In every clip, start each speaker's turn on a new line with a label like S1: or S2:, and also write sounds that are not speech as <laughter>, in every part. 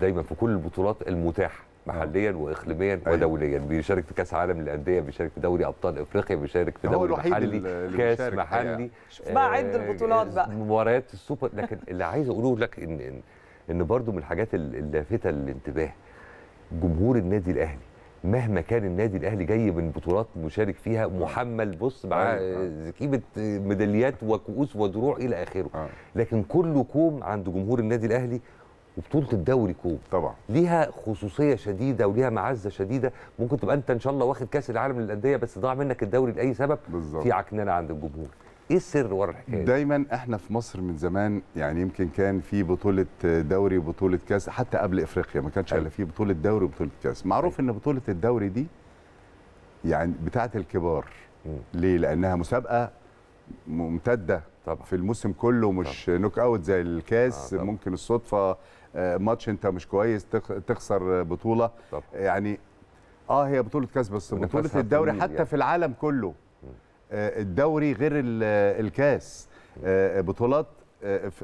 S1: دايما في كل البطولات المتاحه آه. محليا واقليميا أيوة. ودوليا بيشارك في كاس عالم للانديه بيشارك في دوري ابطال افريقيا بيشارك في دوري محلي كاس آه. محلي ما عد آه، البطولات بقى مباريات السوبر لكن اللي عايز اقوله لك ان ان, إن برضو من الحاجات اللافته للانتباه جمهور النادي الاهلي مهما كان النادي الاهلي جاي من بطولات مشارك فيها محمل بص معاه زكيبه ميداليات وكؤوس ودروع الى اخره لكن كله كوم عند جمهور النادي الاهلي وبطوله الدوري كوب طبعا ليها خصوصيه شديده وليها معزه شديده ممكن تبقى انت ان شاء الله واخد كاس العالم للانديه بس ضاع منك الدوري لاي سبب بالزبط. في عكننه عند الجمهور ايه السر ورا الحكايه
S2: دايما احنا في مصر من زمان يعني يمكن كان في بطوله دوري وبطوله كاس حتى قبل افريقيا ما كانش أيوة. الا في بطوله دوري وبطوله كاس معروف أي. أيوة. ان بطوله الدوري دي يعني بتاعه الكبار م. ليه لانها مسابقه ممتده طبعا. في الموسم كله مش طبعا. نوك اوت زي الكاس آه طبعا. ممكن الصدفه آه، ماتش انت مش كويس تخسر بطوله طب. يعني اه هي بطوله كاس بس بطوله الدوري حتى يعني. في العالم كله آه، الدوري غير الكاس آه، بطولات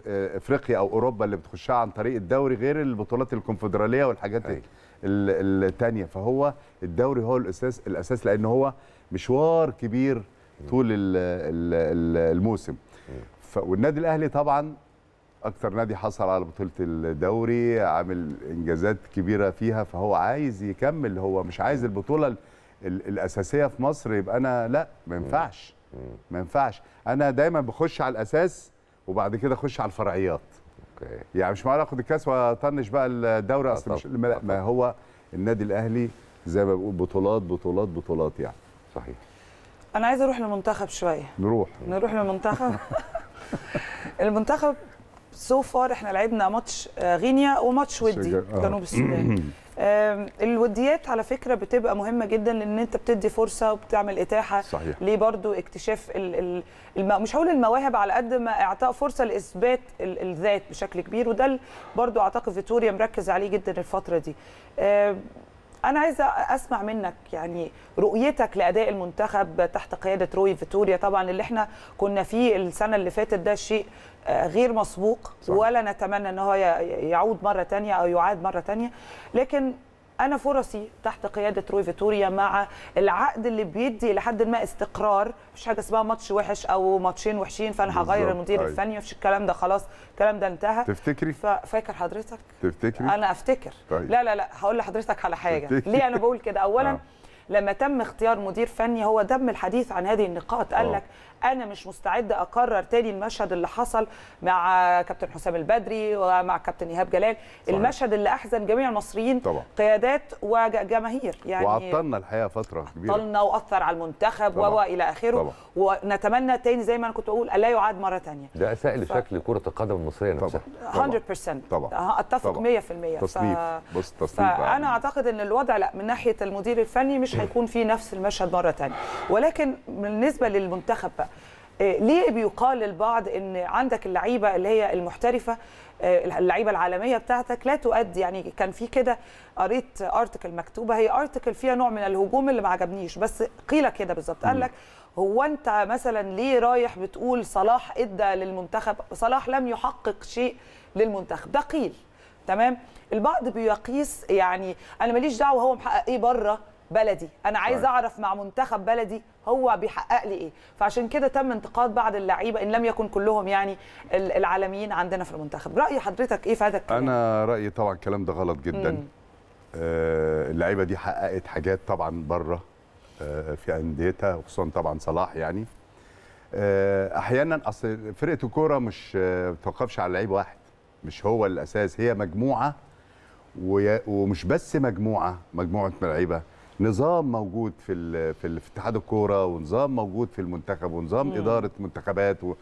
S2: افريقيا او اوروبا اللي بتخشها عن طريق الدوري غير البطولات الكونفدراليه والحاجات أي. أيوة. التانية فهو الدوري هو الاساس الاساس لان هو مشوار كبير طول الموسم والنادي الاهلي طبعا اكتر نادي حصل على بطوله الدوري عامل انجازات كبيره فيها فهو عايز يكمل هو مش عايز البطوله الاساسيه في مصر يبقى انا لا ما ينفعش ما ينفعش انا دايما بخش على الاساس وبعد كده اخش على الفرعيات اوكي يعني مش معنى اخد الكاس واطنش بقى الدوري اصل مش ما, ما هو النادي الاهلي زي ما بقول بطولات بطولات بطولات يعني صحيح
S3: انا عايز اروح للمنتخب شويه نروح نروح للمنتخب <laughs> المنتخب سو فار احنا لعبنا ماتش آه، غينيا وماتش ودي آه. جنوب السودان <clears throat> الوديات على فكره بتبقى مهمه جدا لان انت بتدي فرصه وبتعمل اتاحه صحيح. ليه برضو اكتشاف الـ الـ الم... مش هقول المواهب على قد ما اعطاء فرصه لاثبات ال... الذات بشكل كبير وده برضو اعتقد فيتوريا مركز عليه جدا الفتره دي انا عايزه اسمع منك يعني رؤيتك لاداء المنتخب تحت قياده روي فيتوريا طبعا اللي احنا كنا فيه السنه اللي فاتت ده شيء آه، غير مسبوق صح. ولا نتمنى ان هو يعود مره ثانيه او يعاد مره ثانيه لكن انا فرصي تحت قياده روي فيتوريا مع العقد اللي بيدي لحد ما استقرار مفيش حاجه اسمها ماتش وحش او ماتشين وحشين فانا هغير المدير أيوة. الفني مفيش الكلام ده خلاص الكلام ده انتهى تفتكري فاكر حضرتك تفتكري انا افتكر طيب. لا لا لا هقول لحضرتك على حاجه تفتكري. ليه انا بقول كده اولا <laughs> آه. لما تم اختيار مدير فني هو دم الحديث عن هذه النقاط قال آه. لك انا مش مستعد اكرر تاني المشهد اللي حصل مع كابتن حسام البدري ومع كابتن ايهاب جلال صحيح. المشهد اللي احزن جميع المصريين طبعا. قيادات وجماهير يعني وعطلنا
S2: الحقيقه فتره كبيره عطلنا
S3: واثر على المنتخب والى اخره طبعا. ونتمنى تاني زي ما انا كنت بقول الا يعاد مره تانية
S1: ده اساء ف... شكل كره القدم المصريه نفسها
S3: 100% طبعا اتفق طبعا. 100% ف... تصنيف
S1: بص تصنيف فانا
S3: اعتقد ان الوضع لا من ناحيه المدير الفني مش هيكون في نفس المشهد مره تانية ولكن بالنسبه للمنتخب بقى آه، ليه بيقال للبعض ان عندك اللعيبه اللي هي المحترفه آه، اللعيبه العالميه بتاعتك لا تؤدي يعني كان في كده قريت ارتكل مكتوبه هي ارتكل فيها نوع من الهجوم اللي ما عجبنيش بس قيل كده بالظبط قال لك هو انت مثلا ليه رايح بتقول صلاح ادى للمنتخب صلاح لم يحقق شيء للمنتخب ده قيل تمام البعض بيقيس يعني انا ماليش دعوه هو محقق ايه بره بلدي انا عايز طيب. اعرف مع منتخب بلدي هو بيحقق لي ايه فعشان كده تم انتقاد بعض اللعيبه ان لم يكن كلهم يعني العالميين عندنا في المنتخب راي حضرتك ايه في هذا
S2: الكلام انا رايي طبعا الكلام ده غلط جدا آه اللعيبه دي حققت حاجات طبعا بره آه في انديتها وخصوصا طبعا صلاح يعني آه احيانا اصل فرقه الكوره مش آه، بتوقفش على لعيب واحد مش هو الاساس هي مجموعه ومش بس مجموعه مجموعه لعيبه نظام موجود في في, في اتحاد الكوره ونظام موجود في المنتخب ونظام مم. اداره منتخبات و...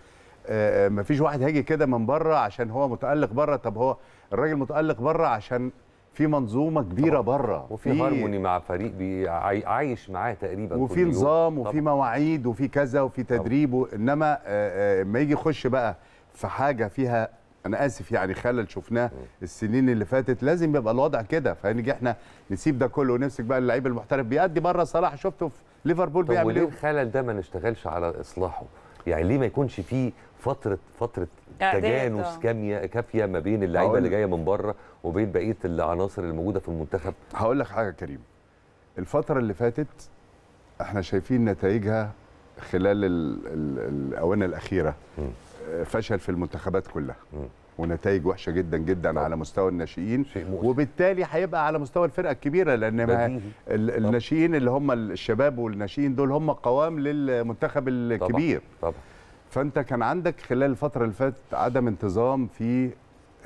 S2: آه، آه، فيش واحد هيجي كده من بره عشان هو متالق بره طب هو الراجل متالق بره عشان في منظومه كبيره بره وفي هارموني
S1: مع فريق عايش معاه تقريبا وفي نظام وفي
S2: مواعيد وفي كذا وفي تدريب انما آه، ما يجي يخش بقى في حاجه فيها انا اسف يعني خلل شفناه السنين اللي فاتت لازم يبقى الوضع كده فنيجي احنا نسيب ده كله ونمسك بقى اللعيب المحترف بيأدي بره صلاح شفته في
S1: ليفربول بيعمل ايه الخلل ده ما نشتغلش على اصلاحه يعني ليه ما يكونش فيه فتره فتره تجانس آه. كاميه كافيه ما بين اللعيبه اللي جايه من بره وبين بقيه العناصر الموجوده في المنتخب هقول لك حاجه كريم الفتره اللي فاتت
S2: احنا شايفين نتائجها خلال الاونه الاخيره م. فشل في المنتخبات كلها ونتائج وحشه جدا جدا طبعا. على مستوى الناشئين وبالتالي هيبقى على مستوى الفرقه الكبيره لان الناشئين اللي هم الشباب والناشئين دول هم قوام للمنتخب الكبير طبعا. طبعا. فانت كان عندك خلال الفتره اللي فاتت عدم انتظام في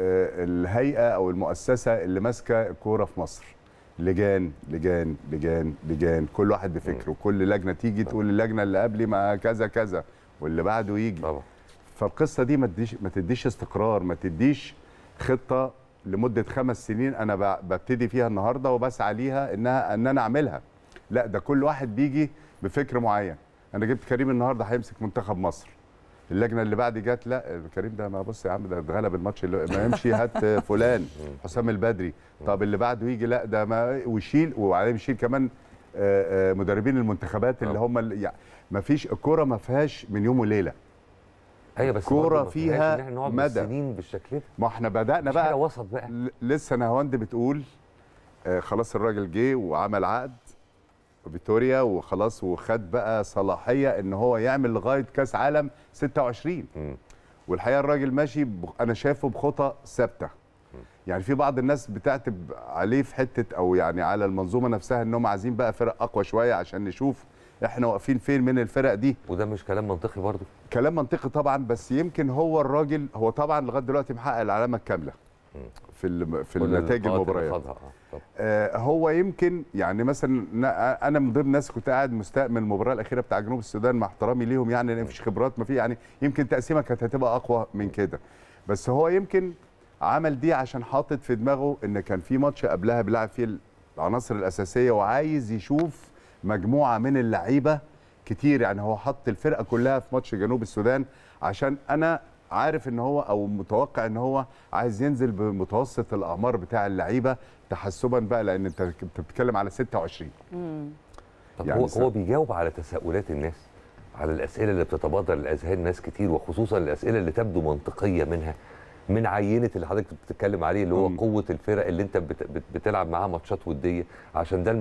S2: آه، الهيئه او المؤسسه اللي ماسكه الكوره في مصر لجان لجان لجان لجان كل واحد بفكره كل لجنه تيجي تقول اللجنه اللي قبلي ما كذا كذا واللي بعده يجي طبعا. فالقصه دي ما تديش ما تديش استقرار ما تديش خطه لمده خمس سنين انا ببتدي فيها النهارده وبسعى ليها انها ان انا اعملها لا ده كل واحد بيجي بفكر معين انا جبت كريم النهارده هيمسك منتخب مصر اللجنه اللي بعد جت لا كريم ده ما بص يا عم ده اتغلب الماتش اللي ما يمشي هات <laughs> فلان حسام البدري طب اللي بعده يجي لا ده ما وشيل وبعدين يشيل كمان آه، آه، مدربين المنتخبات اللي آه. هم يعني ما فيش الكوره ما فيهاش من يوم وليله ايوه بس كوره فيها مدى سنين بالشكل ده ما احنا بدانا بقى وسط بقى لسه نهواند بتقول آه، خلاص الراجل جه وعمل عقد فيتوريا وخلاص وخد بقى صلاحيه ان هو يعمل لغايه كاس عالم 26 م. والحقيقه الراجل ماشي انا شايفه بخطى ثابته يعني في بعض الناس بتعتب عليه في حته او يعني على المنظومه نفسها انهم عايزين بقى فرق اقوى شويه عشان نشوف احنا واقفين فين من الفرق دي وده مش كلام منطقي برضه كلام منطقي طبعا بس يمكن هو الراجل هو طبعا لغايه دلوقتي محقق العلامه الكامله في في النتائج المباريات آه،, آه هو يمكن يعني مثلا انا من ضمن ناس كنت قاعد مستاء من المباراه الاخيره بتاع جنوب السودان مع احترامي ليهم يعني ما فيش خبرات ما في يعني يمكن تقسيمه كانت هتبقى اقوى من كده بس هو يمكن عمل دي عشان حاطط في دماغه ان كان في ماتش قبلها بيلعب فيه العناصر الاساسيه وعايز يشوف مجموعه من اللعيبه كتير يعني هو حط الفرقه كلها في ماتش جنوب السودان عشان انا عارف ان هو او متوقع ان هو عايز ينزل بمتوسط الاعمار بتاع اللعيبه تحسبا بقى لان انت بتتكلم على 26 امم
S1: طب يعني هو هو بيجاوب على تساؤلات الناس على الاسئله اللي بتتبادر لاذهان ناس كتير وخصوصا الاسئله اللي تبدو منطقيه منها من عينه اللي حضرتك بتتكلم عليه اللي هو قوه الفرق اللي انت بتلعب معاها ماتشات وديه عشان ده